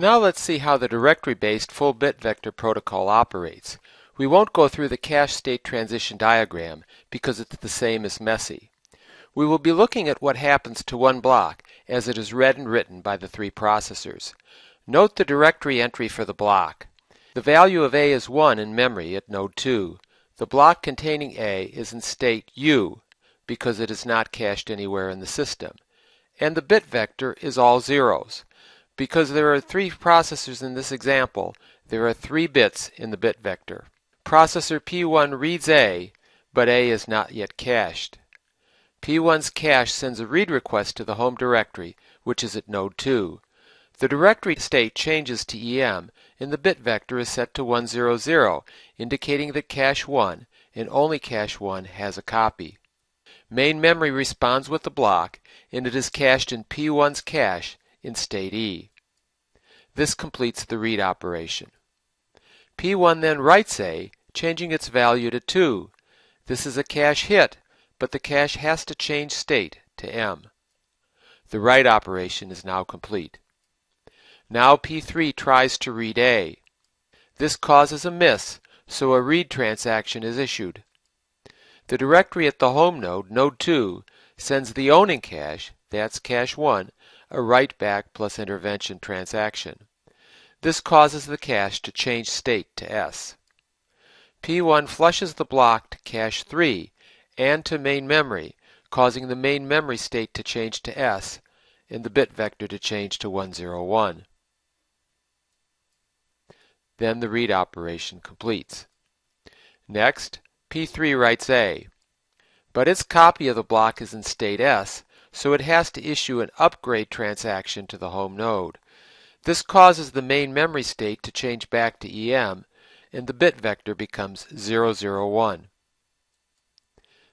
Now let's see how the directory-based full bit vector protocol operates. We won't go through the cache state transition diagram because it's the same as messy. We will be looking at what happens to one block as it is read and written by the three processors. Note the directory entry for the block. The value of A is 1 in memory at node 2. The block containing A is in state U because it is not cached anywhere in the system. And the bit vector is all zeros. Because there are three processors in this example, there are three bits in the bit vector. Processor P1 reads A, but A is not yet cached. P1's cache sends a read request to the home directory, which is at node 2. The directory state changes to EM, and the bit vector is set to 100, indicating that cache 1, and only cache 1, has a copy. Main memory responds with the block, and it is cached in P1's cache in state E. This completes the read operation. P1 then writes A, changing its value to 2. This is a cache hit, but the cache has to change state to M. The write operation is now complete. Now P3 tries to read A. This causes a miss, so a read transaction is issued. The directory at the home node, node 2, sends the owning cache, that's cache 1, a write-back plus intervention transaction. This causes the cache to change state to S. P1 flushes the block to cache 3 and to main memory, causing the main memory state to change to S and the bit vector to change to 101. Then the read operation completes. Next, P3 writes A, but its copy of the block is in state S, so it has to issue an upgrade transaction to the home node. This causes the main memory state to change back to EM, and the bit vector becomes 001.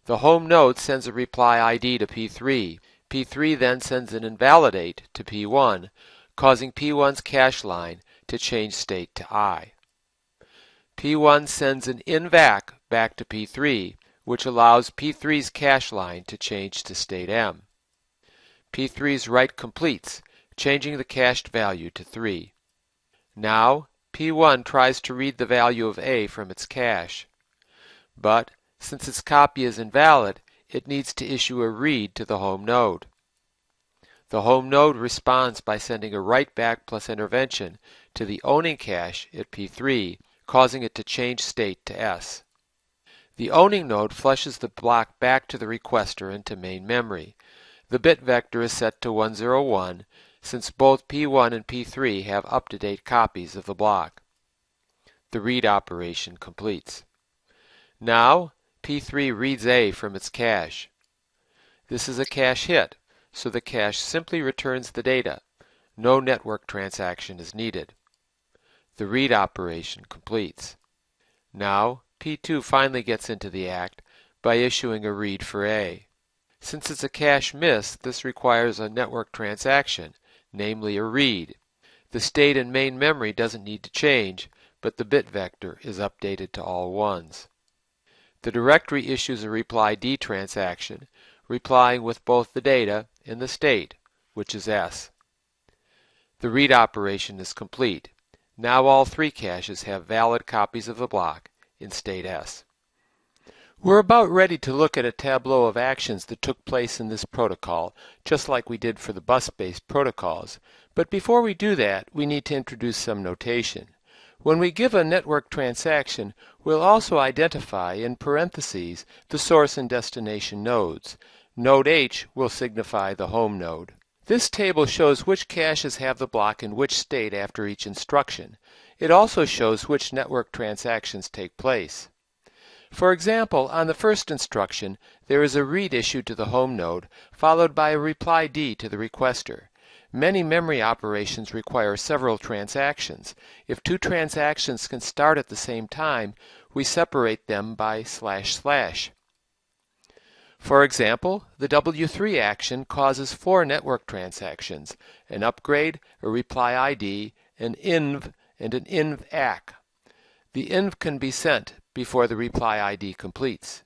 The home node sends a reply ID to P3. P3 then sends an invalidate to P1, causing P1's cache line to change state to I. P1 sends an invac back to P3, which allows P3's cache line to change to state M. P3's write completes, changing the cached value to 3. Now, P1 tries to read the value of A from its cache. But, since its copy is invalid, it needs to issue a read to the home node. The home node responds by sending a write back plus intervention to the owning cache at P3, causing it to change state to S. The owning node flushes the block back to the requester into main memory the bit vector is set to 101 since both P1 and P3 have up-to-date copies of the block. The read operation completes. Now, P3 reads A from its cache. This is a cache hit, so the cache simply returns the data. No network transaction is needed. The read operation completes. Now, P2 finally gets into the act by issuing a read for A. Since it's a cache miss, this requires a network transaction, namely a read. The state in main memory doesn't need to change, but the bit vector is updated to all ones. The directory issues a reply D transaction, replying with both the data and the state, which is S. The read operation is complete. Now all three caches have valid copies of the block in state S. We're about ready to look at a tableau of actions that took place in this protocol, just like we did for the bus-based protocols. But before we do that, we need to introduce some notation. When we give a network transaction, we'll also identify, in parentheses, the source and destination nodes. Node H will signify the home node. This table shows which caches have the block in which state after each instruction. It also shows which network transactions take place. For example, on the first instruction, there is a read issued to the home node, followed by a reply D to the requester. Many memory operations require several transactions. If two transactions can start at the same time, we separate them by slash slash. For example, the W3 action causes four network transactions, an upgrade, a reply ID, an inv, and an inv ACK. The inv can be sent before the reply ID completes.